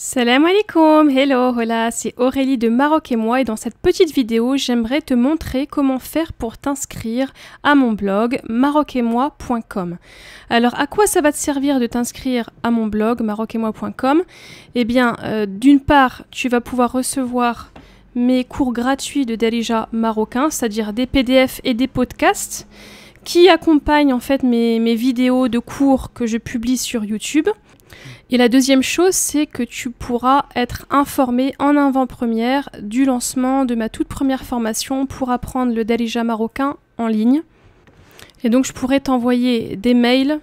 Salam alaikum, hello, hola, c'est Aurélie de Maroc et moi et dans cette petite vidéo j'aimerais te montrer comment faire pour t'inscrire à mon blog marocetmoi.com Alors à quoi ça va te servir de t'inscrire à mon blog marocetmoi.com Eh bien euh, d'une part tu vas pouvoir recevoir mes cours gratuits de Darija marocain, c'est-à-dire des PDF et des podcasts qui accompagnent en fait mes vidéos de cours que je publie sur YouTube. Et la deuxième chose, c'est que tu pourras être informé en avant-première du lancement de ma toute première formation pour apprendre le Dalija marocain en ligne. Et donc je pourrais t'envoyer des mails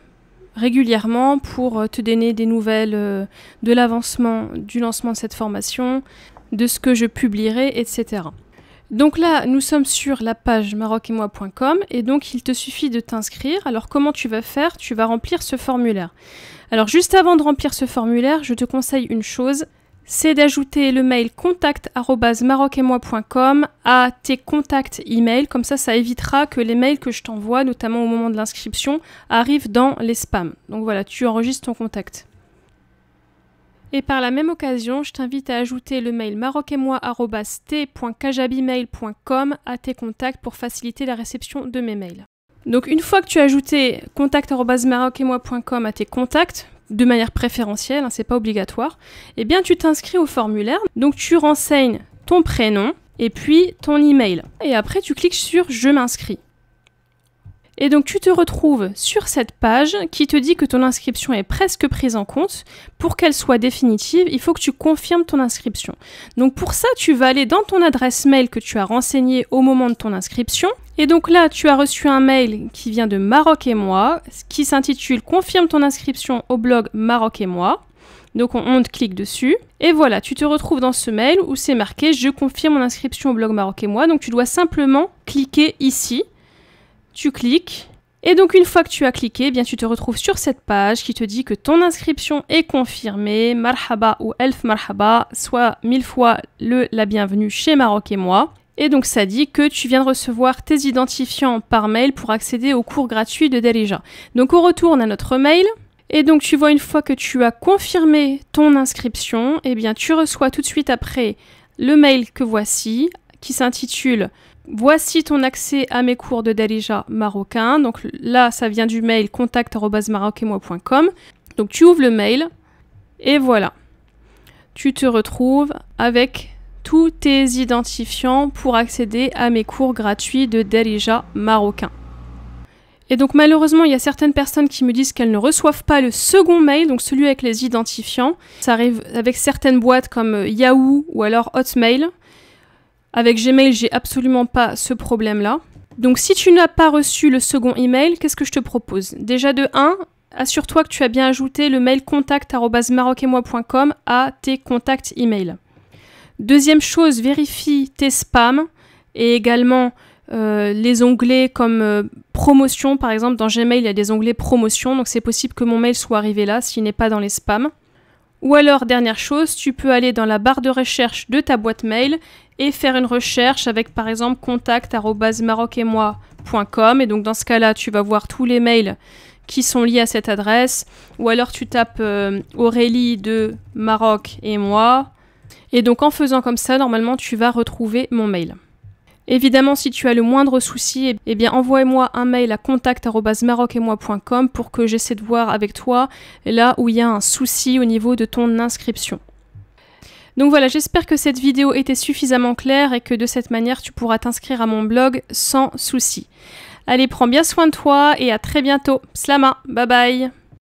régulièrement pour euh, te donner des nouvelles euh, de l'avancement du lancement de cette formation, de ce que je publierai, etc. Donc là, nous sommes sur la page marocetmoi.com et donc il te suffit de t'inscrire. Alors comment tu vas faire Tu vas remplir ce formulaire. Alors juste avant de remplir ce formulaire, je te conseille une chose, c'est d'ajouter le mail contact@marocetmoi.com à tes contacts email. Comme ça, ça évitera que les mails que je t'envoie, notamment au moment de l'inscription, arrivent dans les spams. Donc voilà, tu enregistres ton contact. Et par la même occasion, je t'invite à ajouter le mail marocainmoi.t.kajabimail.com à tes contacts pour faciliter la réception de mes mails. Donc une fois que tu as ajouté contact.marocainmoi.com à tes contacts, de manière préférentielle, hein, c'est pas obligatoire, eh bien tu t'inscris au formulaire, donc tu renseignes ton prénom et puis ton email. Et après tu cliques sur je m'inscris. Et donc tu te retrouves sur cette page qui te dit que ton inscription est presque prise en compte. Pour qu'elle soit définitive, il faut que tu confirmes ton inscription. Donc pour ça, tu vas aller dans ton adresse mail que tu as renseignée au moment de ton inscription. Et donc là, tu as reçu un mail qui vient de Maroc et moi, qui s'intitule Confirme ton inscription au blog Maroc et moi. Donc on, te clique dessus. Et voilà, tu te retrouves dans ce mail où c'est marqué Je confirme mon inscription au blog Maroc et moi. Donc tu dois simplement cliquer ici tu cliques. Et donc une fois que tu as cliqué, eh bien tu te retrouves sur cette page qui te dit que ton inscription est confirmée, marhaba ou elf marhaba, soit mille fois le la bienvenue chez Maroc et moi. Et donc ça dit que tu viens de recevoir tes identifiants par mail pour accéder au cours gratuit de Derija. Donc on retourne à notre mail. Et donc tu vois une fois que tu as confirmé ton inscription, eh bien tu reçois tout de suite après le mail que voici qui s'intitule Voici ton accès à mes cours de Darija marocain. Donc là, ça vient du mail contact.marocainmoi.com. Donc tu ouvres le mail et voilà. Tu te retrouves avec tous tes identifiants pour accéder à mes cours gratuits de Darija marocain. Et donc malheureusement, il y a certaines personnes qui me disent qu'elles ne reçoivent pas le second mail, donc celui avec les identifiants. Ça arrive avec certaines boîtes comme euh, Yahoo ou alors Hotmail. Avec Gmail, j'ai absolument pas ce problème-là. Donc si tu n'as pas reçu le second email, qu'est-ce que je te propose Déjà de 1, assure-toi que tu as bien ajouté le mail contact@marocainmoi.com à tes contacts email. Deuxième chose, vérifie tes spams et également euh, les onglets comme euh, promotion. Par exemple, dans Gmail, il y a des onglets promotion, donc c'est possible que mon mail soit arrivé là s'il n'est pas dans les spams. Ou alors, dernière chose, tu peux aller dans la barre de recherche de ta boîte mail et faire une recherche avec par exemple maroc et donc dans ce cas-là, tu vas voir tous les mails qui sont liés à cette adresse ou alors tu tapes euh, Aurélie de Maroc et moi et donc en faisant comme ça, normalement, tu vas retrouver mon mail. Évidemment, si tu as le moindre souci, eh, eh bien envoie-moi un mail à contactmaroc pour que j'essaie de voir avec toi là où il y a un souci au niveau de ton inscription. Donc voilà, j'espère que cette vidéo était suffisamment claire et que de cette manière tu pourras t'inscrire à mon blog sans souci. Allez, prends bien soin de toi et à très bientôt. Slama, bye bye